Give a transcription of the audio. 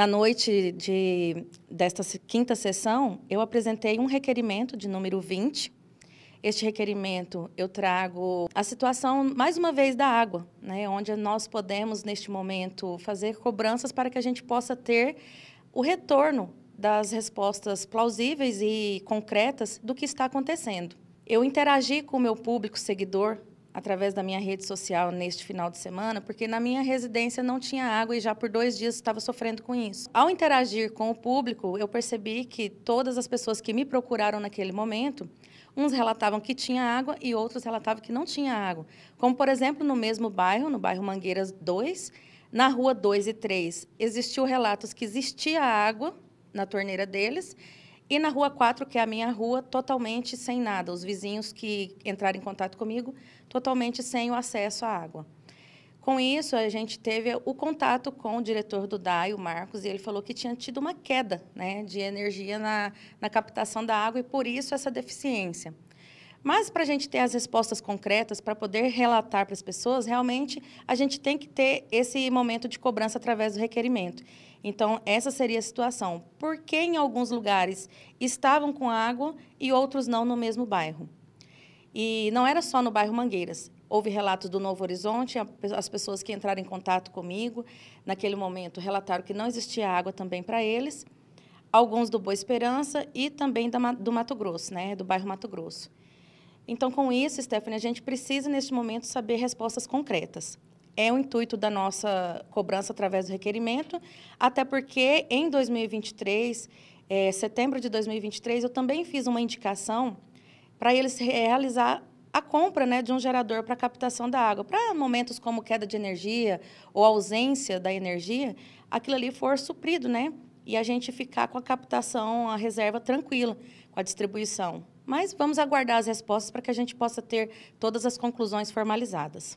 Na noite de, desta quinta sessão, eu apresentei um requerimento de número 20. Este requerimento eu trago a situação, mais uma vez, da água, né, onde nós podemos, neste momento, fazer cobranças para que a gente possa ter o retorno das respostas plausíveis e concretas do que está acontecendo. Eu interagi com o meu público seguidor através da minha rede social neste final de semana, porque na minha residência não tinha água e já por dois dias estava sofrendo com isso. Ao interagir com o público, eu percebi que todas as pessoas que me procuraram naquele momento, uns relatavam que tinha água e outros relatavam que não tinha água. Como, por exemplo, no mesmo bairro, no bairro Mangueiras 2, na rua 2 e 3, existiu relatos que existia água na torneira deles e na Rua 4, que é a minha rua, totalmente sem nada. Os vizinhos que entraram em contato comigo, totalmente sem o acesso à água. Com isso, a gente teve o contato com o diretor do DAI, o Marcos, e ele falou que tinha tido uma queda né, de energia na, na captação da água e por isso essa deficiência. Mas para a gente ter as respostas concretas, para poder relatar para as pessoas, realmente a gente tem que ter esse momento de cobrança através do requerimento. Então, essa seria a situação. Por que em alguns lugares estavam com água e outros não no mesmo bairro? E não era só no bairro Mangueiras. Houve relatos do Novo Horizonte, as pessoas que entraram em contato comigo naquele momento relataram que não existia água também para eles, alguns do Boa Esperança e também do Mato Grosso, né, do bairro Mato Grosso. Então, com isso, Stephanie, a gente precisa, neste momento, saber respostas concretas. É o intuito da nossa cobrança através do requerimento, até porque em 2023, é, setembro de 2023, eu também fiz uma indicação para eles realizar a compra né, de um gerador para captação da água. Para momentos como queda de energia ou ausência da energia, aquilo ali for suprido, né? E a gente ficar com a captação, a reserva tranquila, com a distribuição. Mas vamos aguardar as respostas para que a gente possa ter todas as conclusões formalizadas.